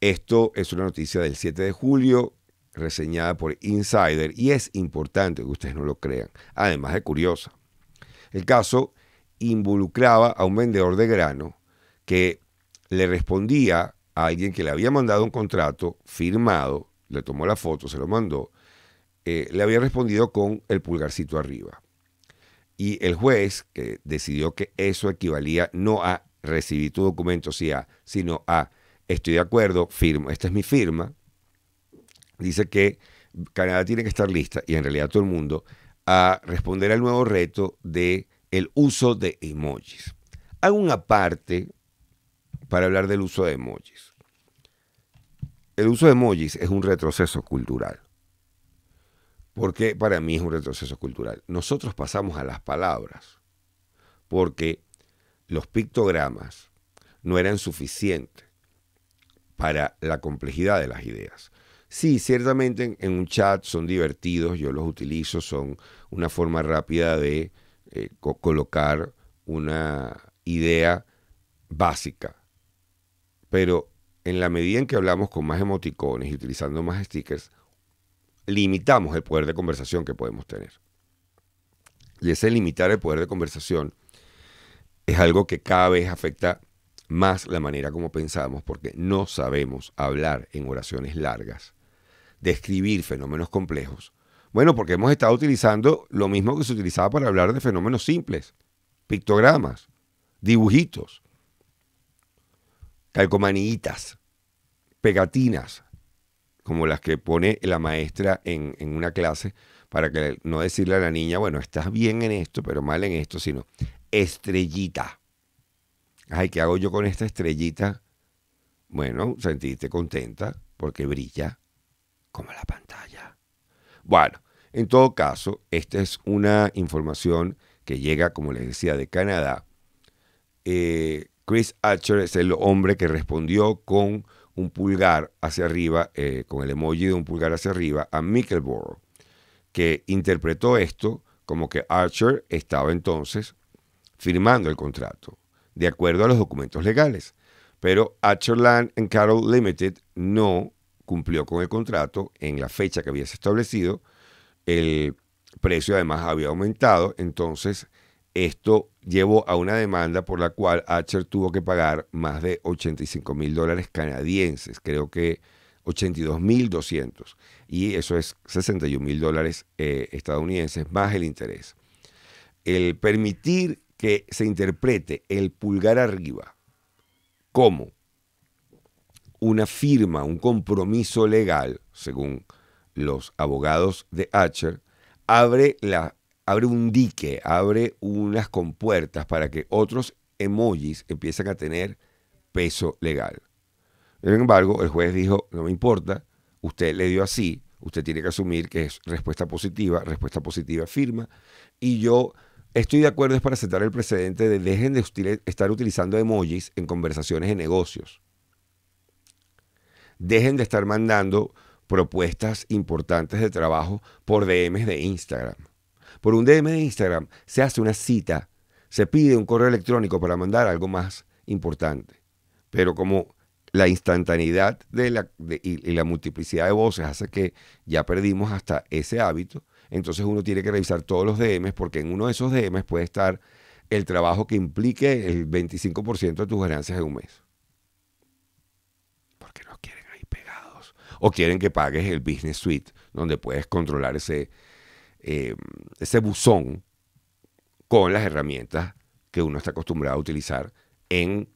Esto es una noticia del 7 de julio, reseñada por Insider, y es importante que ustedes no lo crean, además de curiosa. El caso involucraba a un vendedor de grano que le respondía a alguien que le había mandado un contrato firmado le tomó la foto, se lo mandó, eh, le había respondido con el pulgarcito arriba. Y el juez que decidió que eso equivalía no a recibir tu documento, sino a estoy de acuerdo, firmo, esta es mi firma. Dice que Canadá tiene que estar lista, y en realidad todo el mundo, a responder al nuevo reto de el uso de emojis. Hago una parte para hablar del uso de emojis el uso de emojis es un retroceso cultural. Porque para mí es un retroceso cultural. Nosotros pasamos a las palabras porque los pictogramas no eran suficientes para la complejidad de las ideas. Sí, ciertamente en, un chat son divertidos, yo los utilizo, son una forma rápida de eh, colocar una idea básica. Pero en la medida en que hablamos con más emoticones y utilizando más stickers, limitamos el poder de conversación que podemos tener. Y ese limitar el poder de conversación es algo que cada vez afecta más la manera como pensamos porque no sabemos hablar en oraciones largas, describir fenómenos complejos. Bueno, porque hemos estado utilizando lo mismo que se utilizaba para hablar de fenómenos simples, pictogramas, dibujitos. Calcomanitas, pegatinas, como las que pone la maestra en, una clase, para que no decirle a la niña, bueno, estás bien en esto, pero mal en esto, sino estrellita. Ay, ¿qué hago yo con esta estrellita? Bueno, sentiste contenta porque brilla como la pantalla. Bueno, en todo caso, esta es una información que llega, como les decía, de Canadá. Eh, Chris Archer es el hombre que respondió con un pulgar hacia arriba, eh, con el emoji de un pulgar hacia arriba, a Mickleborough, que interpretó esto como que Archer estaba entonces firmando el contrato, de acuerdo a los documentos legales. Pero Archer Land and Limited no cumplió con el contrato en la fecha que había establecido. El precio además había aumentado, entonces esto llevó a una demanda por la cual acher tuvo que pagar más de 85 mil dólares canadienses, creo que 82 mil 200, y eso es 61 mil dólares eh, estadounidenses más el interés. El permitir que se interprete el pulgar arriba como una firma, un compromiso legal, según los abogados de acher abre la abre un dique, abre unas compuertas para que otros emojis empiecen a tener peso legal. Sin embargo, el juez dijo, no me importa, usted le dio así, usted tiene que asumir que es respuesta positiva, respuesta positiva firma, y yo estoy de acuerdo es para aceptar el precedente de dejen de estar utilizando emojis en conversaciones de negocios. Dejen de estar mandando propuestas importantes de trabajo por DMs de Instagram por un DM de Instagram se hace una cita, se pide un correo electrónico para mandar algo más importante. Pero como la instantaneidad de la, y, la multiplicidad de voces hace que ya perdimos hasta ese hábito, entonces uno tiene que revisar todos los DMs porque en uno de esos DMs puede estar el trabajo que implique el 25% de tus ganancias de un mes. Porque no quieren ahí pegados. O quieren que pagues el Business Suite, donde puedes controlar ese, eh, ese buzón con las herramientas que uno está acostumbrado a utilizar en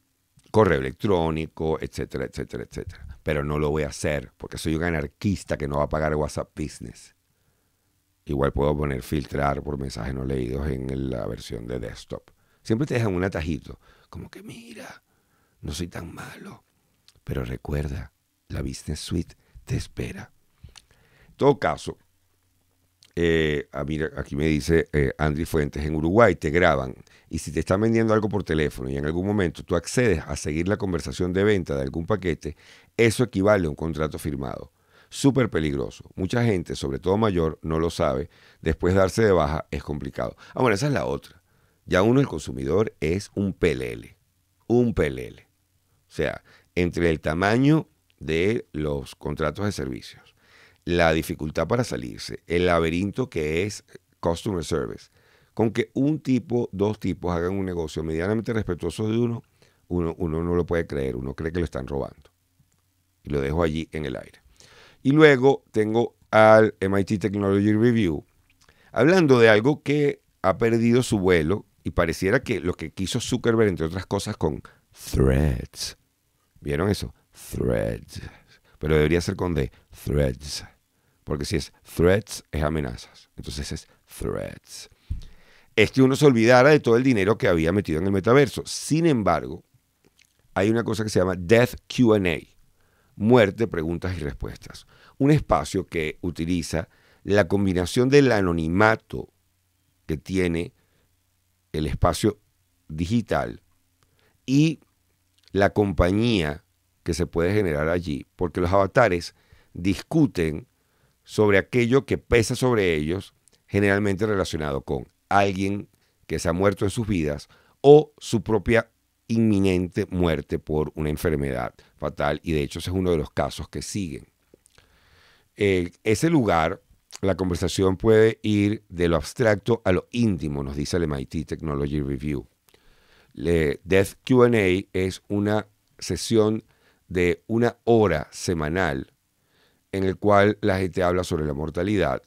correo electrónico, etcétera, etcétera, etcétera. Pero no lo voy a hacer porque soy un anarquista que no va a pagar WhatsApp Business. Igual puedo poner filtrar por mensajes no leídos en la versión de desktop. Siempre te dejan un atajito, como que mira, no soy tan malo. Pero recuerda, la Business Suite te espera. En todo caso, eh, mira, aquí me dice eh, Andri Fuentes, en Uruguay te graban y si te están vendiendo algo por teléfono y en algún momento tú accedes a seguir la conversación de venta de algún paquete, eso equivale a un contrato firmado. Súper peligroso. Mucha gente, sobre todo mayor, no lo sabe. Después darse de baja es complicado. Ah, bueno, esa es la otra. Ya uno, el consumidor, es un PLL Un PLL, O sea, entre el tamaño de los contratos de servicios la dificultad para salirse, el laberinto que es customer service. Con que un tipo, dos tipos hagan un negocio medianamente respetuoso de uno, uno, no lo puede creer, uno cree que lo están robando. Y lo dejo allí en el aire. Y luego tengo al MIT Technology Review, hablando de algo que ha perdido su vuelo y pareciera que lo que quiso Zuckerberg, entre otras cosas, con threads. ¿Vieron eso? Threads. Pero debería ser con D. Threads. Porque si es threats, es amenazas. Entonces es threats. Es que uno se olvidara de todo el dinero que había metido en el metaverso. Sin embargo, hay una cosa que se llama Death QA, muerte, preguntas y respuestas. Un espacio que utiliza la combinación del anonimato que tiene el espacio digital y la compañía que se puede generar allí, porque los avatares discuten sobre aquello que pesa sobre ellos, generalmente relacionado con alguien que se ha muerto en sus vidas o su propia inminente muerte por una enfermedad fatal y de hecho ese es uno de los casos que siguen. ese lugar, la conversación puede ir de lo abstracto a lo íntimo, nos dice el MIT Technology Review. Le, Death QA es una sesión de una hora semanal en el cual la gente habla sobre la mortalidad,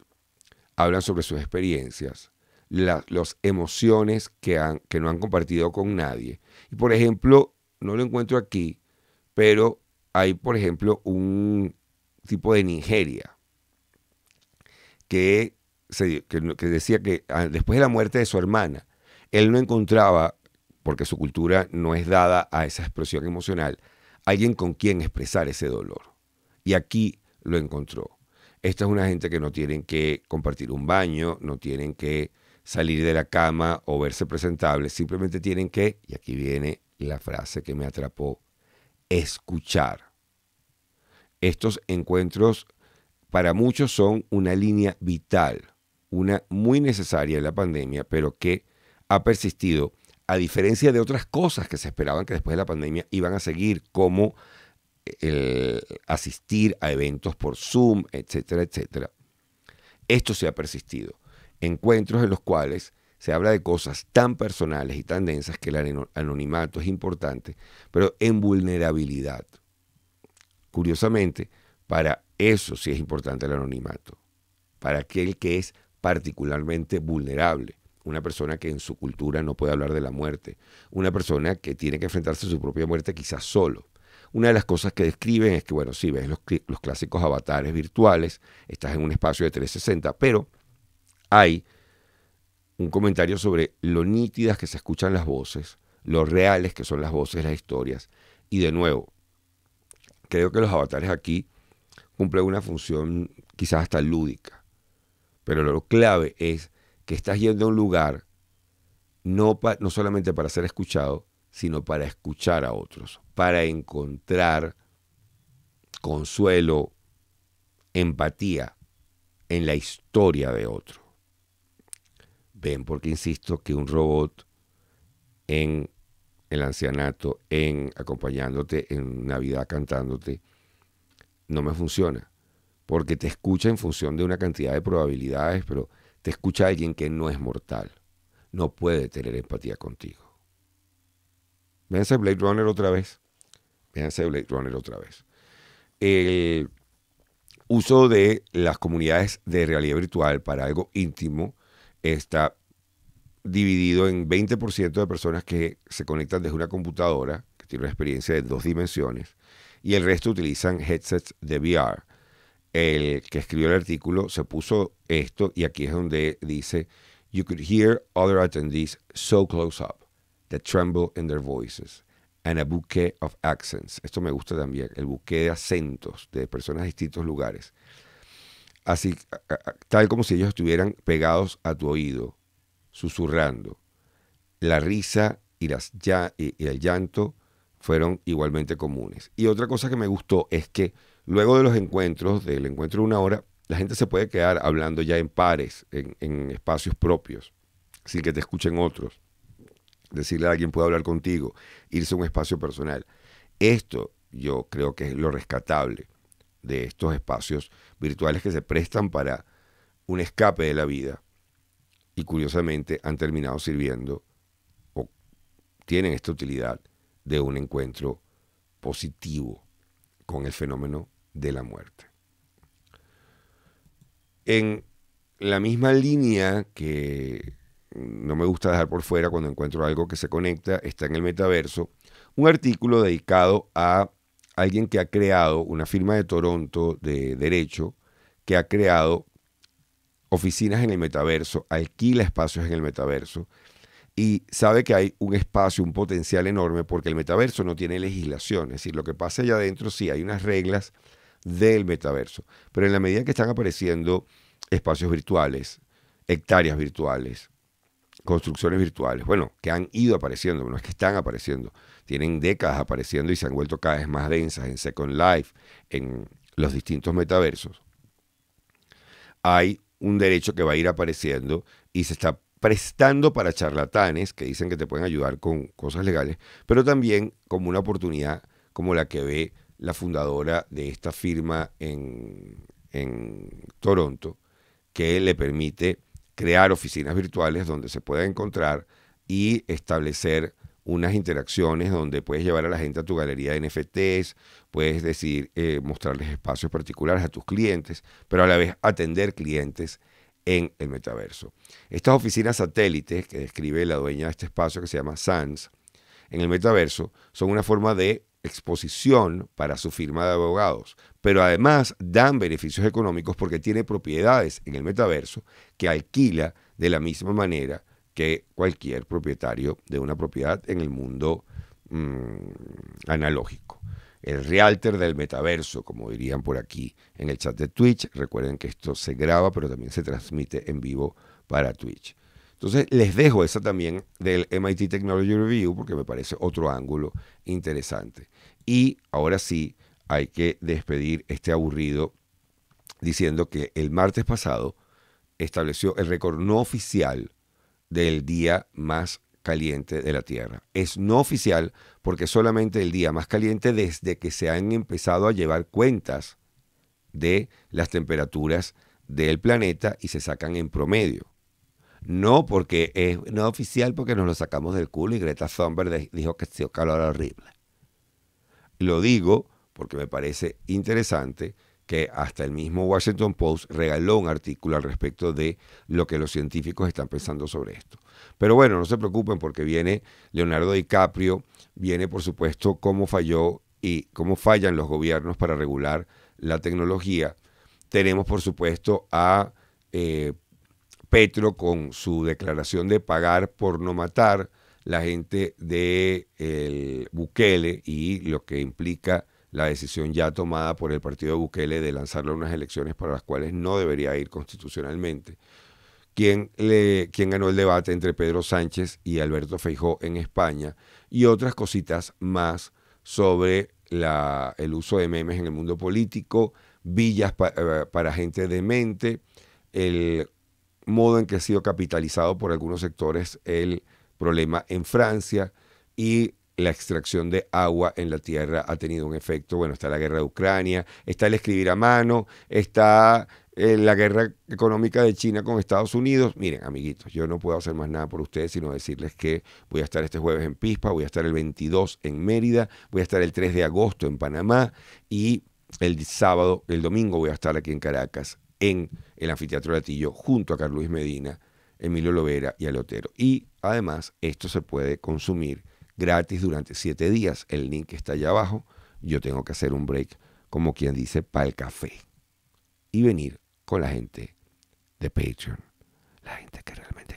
hablan sobre sus experiencias, las emociones que, no han compartido con nadie. Y por ejemplo, no lo encuentro aquí, pero hay, por ejemplo, un tipo de Nigeria que, que decía que ah, después de la muerte de su hermana, él no encontraba, porque su cultura no es dada a esa expresión emocional, alguien con quien expresar ese dolor. Y aquí lo encontró. Esta es una gente que no tienen que compartir un baño, no tienen que salir de la cama o verse presentables, simplemente tienen que, y aquí viene la frase que me atrapó, escuchar. Estos encuentros para muchos son una línea vital, una muy necesaria en la pandemia, pero que ha persistido, a diferencia de otras cosas que se esperaban que después de la pandemia iban a seguir, como el asistir a eventos por Zoom, etcétera, etcétera. Esto se ha persistido. Encuentros en los cuales se habla de cosas tan personales y tan densas que el anonimato es importante, pero en vulnerabilidad. Curiosamente, para eso sí es importante el anonimato, para aquel que es particularmente vulnerable, una persona que en su cultura no puede hablar de la muerte, una persona que tiene que enfrentarse a su propia muerte quizás solo, una de las cosas que describen es que, bueno, sí, ves los, clásicos avatares virtuales, estás en un espacio de 360, pero hay un comentario sobre lo nítidas que se escuchan las voces, lo reales que son las voces, las historias. Y de nuevo, creo que los avatares aquí cumplen una función quizás hasta lúdica. Pero lo clave es que estás yendo a un lugar no, no solamente para ser escuchado, sino para escuchar a otros, para encontrar consuelo, empatía en la historia de otro. Ven, porque insisto que un robot en el ancianato, en acompañándote en Navidad cantándote, no me funciona. Porque te escucha en función de una cantidad de probabilidades, pero te escucha alguien que no es mortal. No puede tener empatía contigo. Véanse Blade Runner otra vez. Véanse Blade Runner otra vez. El uso de las comunidades de realidad virtual para algo íntimo está dividido en 20% de personas que se conectan desde una computadora, que tiene una experiencia de dos dimensiones, y el resto utilizan headsets de VR. El que escribió el artículo se puso esto y aquí es donde dice, You could hear other attendees so close up. The tremble in their voices, and a bouquet of accents. Esto me gusta también, el bouquet de acentos de personas de distintos lugares. Así, tal como si ellos estuvieran pegados a tu oído, susurrando. La risa y, las, ya, el llanto fueron igualmente comunes. Y otra cosa que me gustó es que luego de los encuentros, del encuentro de una hora, la gente se puede quedar hablando ya en pares, en espacios propios, sin que te escuchen otros decirle a alguien puede hablar contigo, irse a un espacio personal. Esto yo creo que es lo rescatable de estos espacios virtuales que se prestan para un escape de la vida y curiosamente han terminado sirviendo o tienen esta utilidad de un encuentro positivo con el fenómeno de la muerte. En la misma línea que no me gusta dejar por fuera cuando encuentro algo que se conecta, está en el metaverso, un artículo dedicado a alguien que ha creado, una firma de Toronto de derecho, que ha creado oficinas en el metaverso, alquila espacios en el metaverso y sabe que hay un espacio, un potencial enorme porque el metaverso no tiene legislación, es decir, lo que pasa allá adentro sí hay unas reglas del metaverso, pero en la medida que están apareciendo espacios virtuales, hectáreas virtuales, construcciones virtuales, bueno, que han ido apareciendo, no es que están apareciendo, tienen décadas apareciendo y se han vuelto cada vez más densas en Second Life, en los distintos metaversos, hay un derecho que va a ir apareciendo y se está prestando para charlatanes que dicen que te pueden ayudar con cosas legales, pero también como una oportunidad como la que ve la fundadora de esta firma en, en Toronto, que le permite crear oficinas virtuales donde se pueda encontrar y establecer unas interacciones donde puedes llevar a la gente a tu galería de NFTs, puedes decir, eh, mostrarles espacios particulares a tus clientes, pero a la vez atender clientes en el metaverso. Estas oficinas satélites que describe la dueña de este espacio que se llama Sans, en el metaverso, son una forma de exposición para su firma de abogados, pero además dan beneficios económicos porque tiene propiedades en el metaverso que alquila de la misma manera que cualquier propietario de una propiedad en el mundo mm, analógico. El realter del metaverso, como dirían por aquí en el chat de Twitch. Recuerden que esto se graba, pero también se transmite en vivo para Twitch. Entonces, les dejo esa también del MIT Technology Review porque me parece otro ángulo interesante. Y ahora sí, hay que despedir este aburrido diciendo que el martes pasado estableció el récord no oficial del día más caliente de la Tierra. Es no oficial porque solamente el día más caliente desde que se han empezado a llevar cuentas de las temperaturas del planeta y se sacan en promedio. No, porque es no oficial porque nos lo sacamos del culo y Greta Thunberg dijo que se calor horrible. Lo digo porque me parece interesante que hasta el mismo Washington Post regaló un artículo al respecto de lo que los científicos están pensando sobre esto. Pero bueno, no se preocupen porque viene Leonardo DiCaprio, viene por supuesto cómo falló y cómo fallan los gobiernos para regular la tecnología. Tenemos por supuesto a eh, Petro con su declaración de pagar por no matar la gente de Bukele y lo que implica la decisión ya tomada por el partido de Bukele de lanzarle unas elecciones para las cuales no debería ir constitucionalmente. ¿Quién, le, ganó el debate entre Pedro Sánchez y Alberto Feijó en España? Y otras cositas más sobre la, el uso de memes en el mundo político, villas eh, para gente demente, el modo en que ha sido capitalizado por algunos sectores el problema en Francia y la extracción de agua en la tierra ha tenido un efecto. Bueno, está la guerra de Ucrania, está el escribir a mano, está eh, la guerra económica de China con Estados Unidos. Miren, amiguitos, yo no puedo hacer más nada por ustedes, sino decirles que voy a estar este jueves en Pispa, voy a estar el 22 en Mérida, voy a estar el 3 de agosto en Panamá y el sábado, el domingo voy a estar aquí en Caracas en el Anfiteatro Latillo junto a Carlos Luis Medina, Emilio Lovera y Alotero. Y además esto se puede consumir gratis durante siete días. El link está allá abajo. Yo tengo que hacer un break, como quien dice, para el café. Y venir con la gente de Patreon. La gente que realmente...